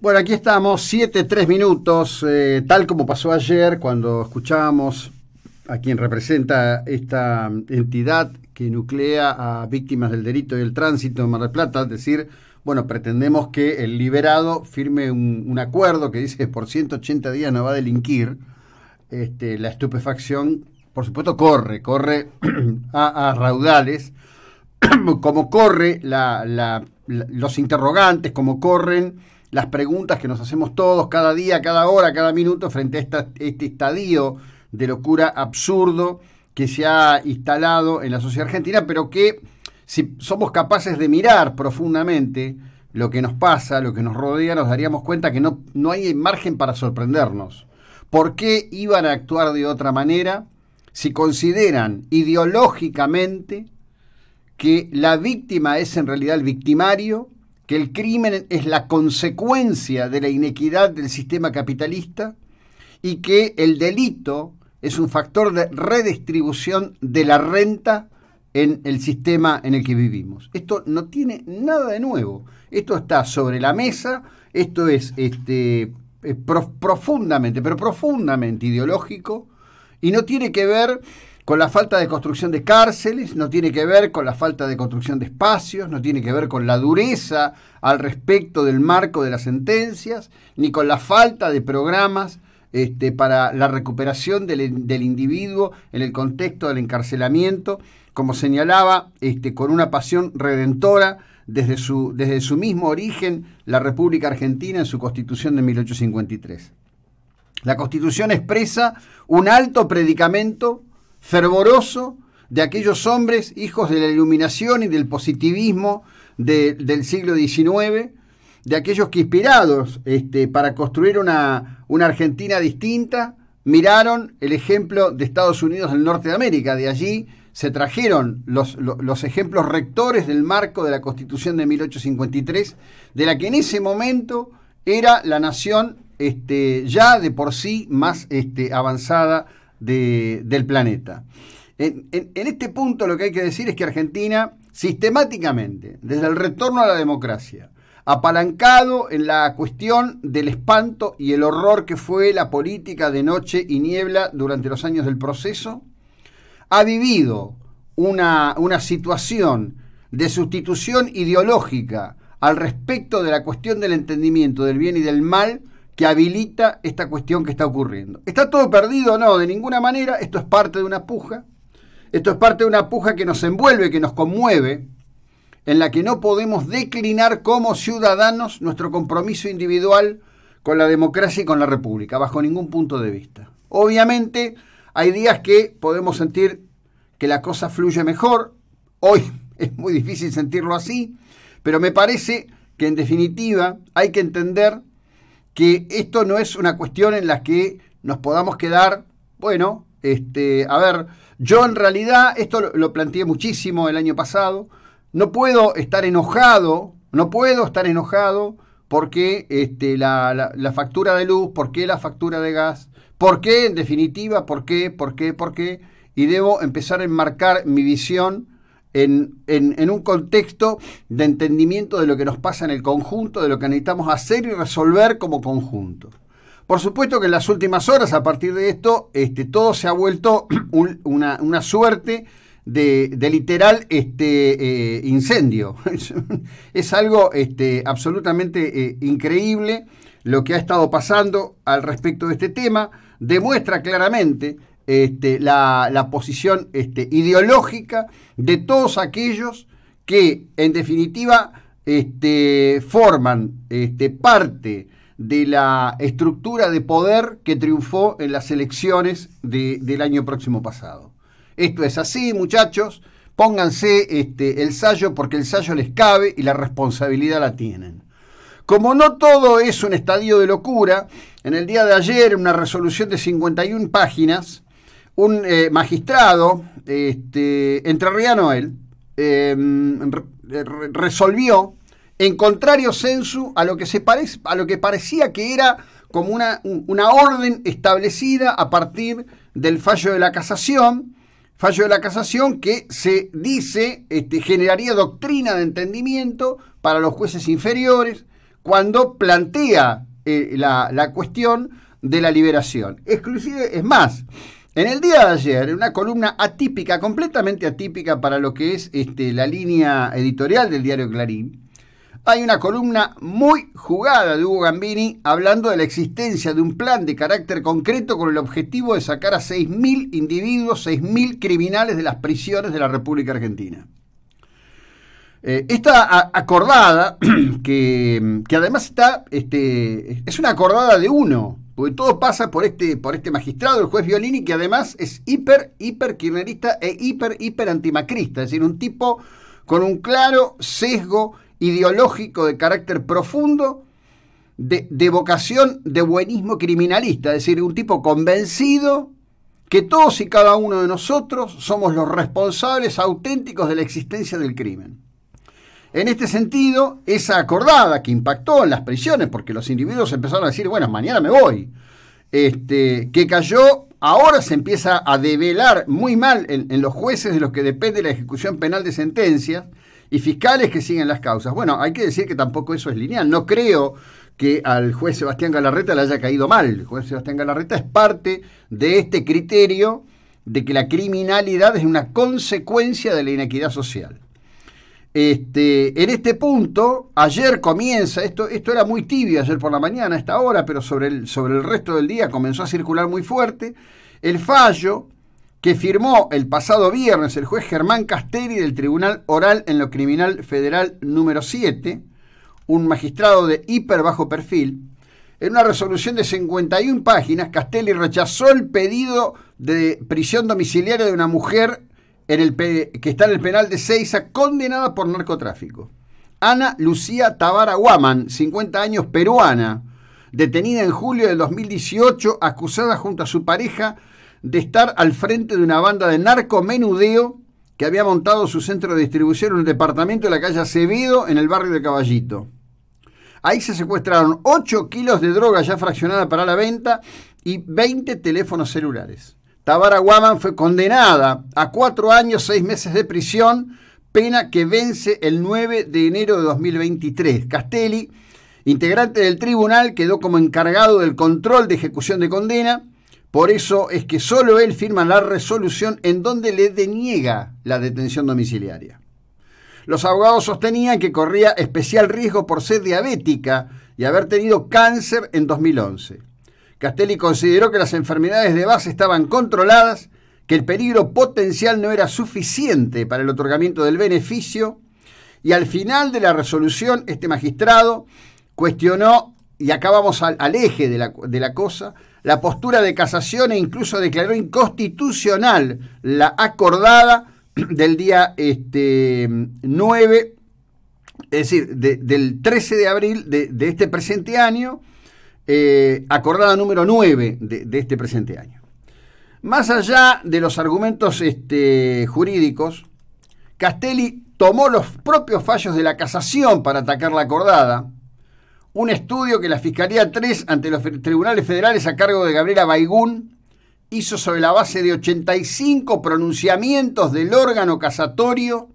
Bueno, aquí estamos, 7, 3 minutos, eh, tal como pasó ayer cuando escuchábamos a quien representa esta entidad que nuclea a víctimas del delito y el tránsito en Mar del Plata, es decir, bueno, pretendemos que el liberado firme un, acuerdo que dice que por 180 días no va a delinquir. Este, la estupefacción, por supuesto, corre, corre a, raudales, como corre la los interrogantes, cómo corren las preguntas que nos hacemos todos cada día, cada hora, cada minuto frente a este estadio de locura absurdo que se ha instalado en la sociedad argentina, pero que si somos capaces de mirar profundamente lo que nos pasa, lo que nos rodea, nos daríamos cuenta que no, no hay margen para sorprendernos. ¿Por qué iban a actuar de otra manera si consideran ideológicamente que la víctima es en realidad el victimario, que el crimen es la consecuencia de la inequidad del sistema capitalista y que el delito es un factor de redistribución de la renta en el sistema en el que vivimos. Esto no tiene nada de nuevo. Esto está sobre la mesa, esto es este, profundamente, pero profundamente ideológico y no tiene que ver con la falta de construcción de cárceles, no tiene que ver con la falta de construcción de espacios, no tiene que ver con la dureza al respecto del marco de las sentencias, ni con la falta de programas este, para la recuperación del, individuo en el contexto del encarcelamiento, como señalaba este, con una pasión redentora desde su, desde su mismo origen la República Argentina en su constitución de 1853. La constitución expresa un alto predicamento fervoroso de aquellos hombres, hijos de la iluminación y del positivismo del siglo XIX, de aquellos que inspirados este, para construir una, Argentina distinta, miraron el ejemplo de Estados Unidos del Norte de América. De allí se trajeron los, ejemplos rectores del marco de la Constitución de 1853, de la que en ese momento era la nación este, ya de por sí más este, avanzada del planeta. En, este punto lo que hay que decir es que Argentina sistemáticamente, desde el retorno a la democracia, apalancado en la cuestión del espanto y el horror que fue la política de noche y niebla durante los años del proceso, ha vivido una, una situación de sustitución ideológica al respecto de la cuestión del entendimiento del bien y del mal que habilita esta cuestión que está ocurriendo. ¿Está todo perdido? No, de ninguna manera. Esto es parte de una puja. Esto es parte de una puja que nos envuelve, que nos conmueve, en la que no podemos declinar como ciudadanos nuestro compromiso individual con la democracia y con la república, bajo ningún punto de vista. Obviamente, hay días que podemos sentir que la cosa fluye mejor. Hoy es muy difícil sentirlo así, pero me parece que en definitiva hay que entender que esto no es una cuestión en la que nos podamos quedar, bueno, este, a ver, yo en realidad, esto lo, planteé muchísimo el año pasado, no puedo estar enojado, no puedo estar enojado porque este, la, la factura de luz, por qué la factura de gas, por qué en definitiva, por qué, por qué, por qué, y debo empezar a enmarcar mi visión en, un contexto de entendimiento de lo que nos pasa en el conjunto, de lo que necesitamos hacer y resolver como conjunto. Por supuesto que en las últimas horas, a partir de esto, este, todo se ha vuelto una, suerte de, literal este, eh, incendio. es algo este, absolutamente eh, increíble lo que ha estado pasando al respecto de este tema. Demuestra claramente este, la, posición este, ideológica de todos aquellos que, en definitiva, este, forman este, parte de la estructura de poder que triunfó en las elecciones del año próximo pasado. Esto es así, muchachos. Pónganse el sallo porque el sallo les cabe y la responsabilidad la tienen. Como no todo es un estadio de locura, en el día de ayer una resolución de 51 páginas un eh, magistrado este, entrerriano Noel em, resolvió en contrario censu a lo que se a lo que parecía que era como una, una, orden establecida a partir del fallo de la casación, fallo de la casación que se dice este, generaría doctrina de entendimiento para los jueces inferiores cuando plantea eh, la, la cuestión de la liberación. Exclusive, es más, en el día de ayer, una columna atípica, completamente atípica para lo que es este, la línea editorial del diario Clarín, hay una columna muy jugada de Hugo Gambini hablando de la existencia de un plan de carácter concreto con el objetivo de sacar a 6.000 individuos, 6.000 criminales de las prisiones de la República Argentina. Eh, esta acordada, que, además está, este, es una acordada de uno, y todo pasa por este, por este magistrado, el juez Violini, que además es hiper, hiper kirnerista e hiper, hiper antimacrista. Es decir, un tipo con un claro sesgo ideológico de carácter profundo, de, de vocación de buenismo criminalista. Es decir, un tipo convencido que todos y cada uno de nosotros somos los responsables auténticos de la existencia del crimen. En este sentido, esa acordada que impactó en las prisiones, porque los individuos empezaron a decir, bueno, mañana me voy, este, que cayó, ahora se empieza a develar muy mal en, en los jueces de los que depende la ejecución penal de sentencias y fiscales que siguen las causas. Bueno, hay que decir que tampoco eso es lineal. No creo que al juez Sebastián Galarreta le haya caído mal. El juez Sebastián Galarreta es parte de este criterio de que la criminalidad es una consecuencia de la inequidad social. Este, en este punto, ayer comienza, esto, esto era muy tibio ayer por la mañana a esta hora, pero sobre el, sobre el resto del día comenzó a circular muy fuerte, el fallo que firmó el pasado viernes el juez Germán Castelli del Tribunal Oral en lo Criminal Federal número 7, un magistrado de hiper bajo perfil, en una resolución de 51 páginas, Castelli rechazó el pedido de prisión domiciliaria de una mujer el que está en el penal de Seiza, condenada por narcotráfico. Ana Lucía Tabara Guaman, 50 años peruana, detenida en julio de 2018, acusada junto a su pareja de estar al frente de una banda de narcomenudeo que había montado su centro de distribución en el departamento de la calle Acevedo, en el barrio de Caballito. Ahí se secuestraron 8 kilos de droga ya fraccionada para la venta y 20 teléfonos celulares vara Guaman fue condenada a cuatro años, seis meses de prisión, pena que vence el 9 de enero de 2023. Castelli, integrante del tribunal, quedó como encargado del control de ejecución de condena. Por eso es que solo él firma la resolución en donde le deniega la detención domiciliaria. Los abogados sostenían que corría especial riesgo por ser diabética y haber tenido cáncer en 2011. Castelli consideró que las enfermedades de base estaban controladas, que el peligro potencial no era suficiente para el otorgamiento del beneficio y al final de la resolución este magistrado cuestionó, y acabamos al, eje de la, cosa, la postura de casación e incluso declaró inconstitucional la acordada del día este, 9, es decir, del 13 de abril de, este presente año, eh, acordada número 9 de, este presente año. Más allá de los argumentos este, jurídicos, Castelli tomó los propios fallos de la casación para atacar la acordada, un estudio que la Fiscalía 3 ante los tribunales federales a cargo de Gabriela Baigún hizo sobre la base de 85 pronunciamientos del órgano casatorio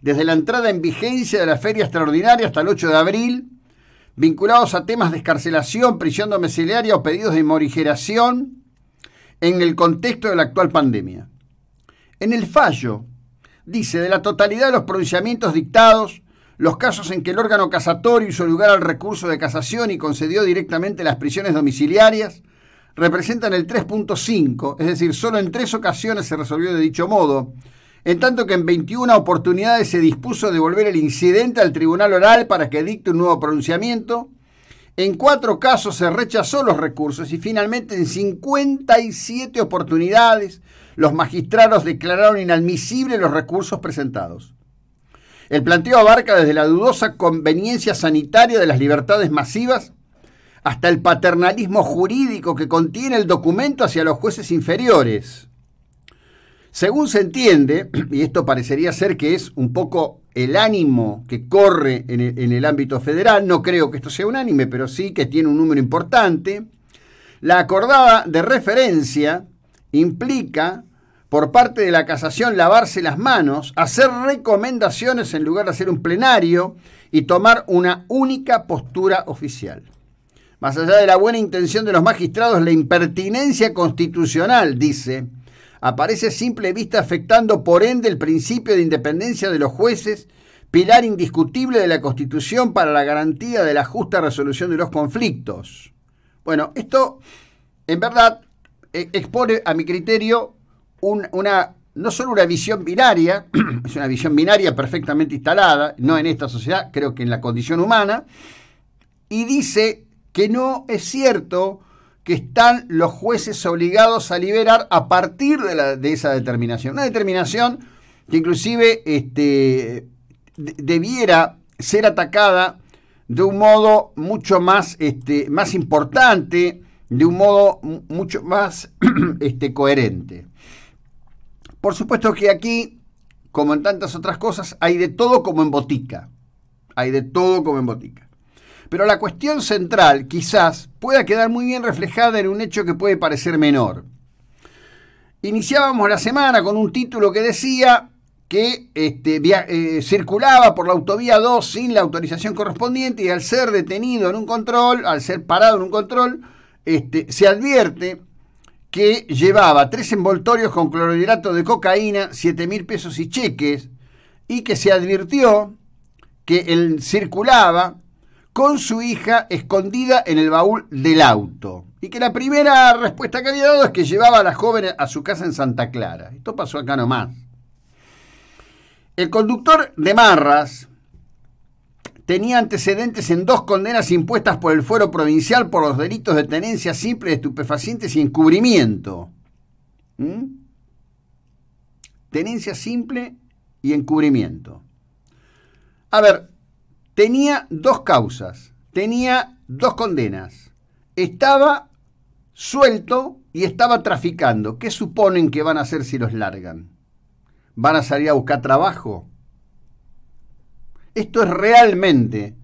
desde la entrada en vigencia de la feria extraordinaria hasta el 8 de abril vinculados a temas de escarcelación, prisión domiciliaria o pedidos de morigeración en el contexto de la actual pandemia. En el fallo, dice, de la totalidad de los pronunciamientos dictados, los casos en que el órgano casatorio hizo lugar al recurso de casación y concedió directamente las prisiones domiciliarias, representan el 3.5, es decir, solo en tres ocasiones se resolvió de dicho modo, en tanto que en 21 oportunidades se dispuso devolver el incidente al tribunal oral para que dicte un nuevo pronunciamiento. En cuatro casos se rechazó los recursos y finalmente en 57 oportunidades los magistrados declararon inadmisibles los recursos presentados. El planteo abarca desde la dudosa conveniencia sanitaria de las libertades masivas hasta el paternalismo jurídico que contiene el documento hacia los jueces inferiores. Según se entiende, y esto parecería ser que es un poco el ánimo que corre en el, ámbito federal, no creo que esto sea unánime, pero sí que tiene un número importante, la acordada de referencia implica por parte de la casación lavarse las manos, hacer recomendaciones en lugar de hacer un plenario y tomar una única postura oficial. Más allá de la buena intención de los magistrados, la impertinencia constitucional, dice, aparece a simple vista afectando por ende el principio de independencia de los jueces, pilar indiscutible de la Constitución para la garantía de la justa resolución de los conflictos. Bueno, esto en verdad e, expone a mi criterio una, no solo una visión binaria, es una visión binaria perfectamente instalada, no en esta sociedad, creo que en la condición humana, y dice que no es cierto que están los jueces obligados a liberar a partir de, esa determinación. Una determinación que inclusive este, debiera ser atacada de un modo mucho más, este, más importante, de un modo mucho más este, coherente. Por supuesto que aquí, como en tantas otras cosas, hay de todo como en botica. Hay de todo como en botica. Pero la cuestión central quizás pueda quedar muy bien reflejada en un hecho que puede parecer menor. Iniciábamos la semana con un título que decía que este, eh, circulaba por la autovía 2 sin la autorización correspondiente y al ser detenido en un control, al ser parado en un control, este, se advierte que llevaba tres envoltorios con clorhidrato de cocaína, 7 mil pesos y cheques, y que se advirtió que él circulaba con su hija escondida en el baúl del auto. Y que la primera respuesta que había dado es que llevaba a la joven a su casa en Santa Clara. Esto pasó acá nomás. El conductor de Marras tenía antecedentes en dos condenas impuestas por el fuero provincial por los delitos de tenencia simple de estupefacientes y encubrimiento. ¿Mm? Tenencia simple y encubrimiento. A ver, tenía dos causas, tenía dos condenas. Estaba suelto y estaba traficando. ¿Qué suponen que van a hacer si los largan? ¿Van a salir a buscar trabajo? Esto es realmente,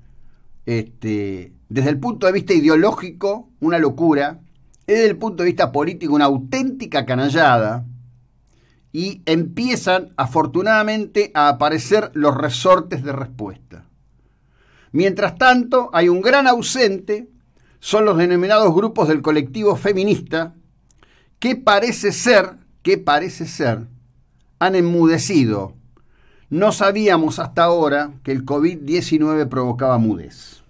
este, desde el punto de vista ideológico, una locura, desde el punto de vista político, una auténtica canallada, y empiezan afortunadamente a aparecer los resortes de respuesta. Mientras tanto, hay un gran ausente, son los denominados grupos del colectivo feminista, que parece ser, que parece ser, han enmudecido. No sabíamos hasta ahora que el COVID-19 provocaba mudez.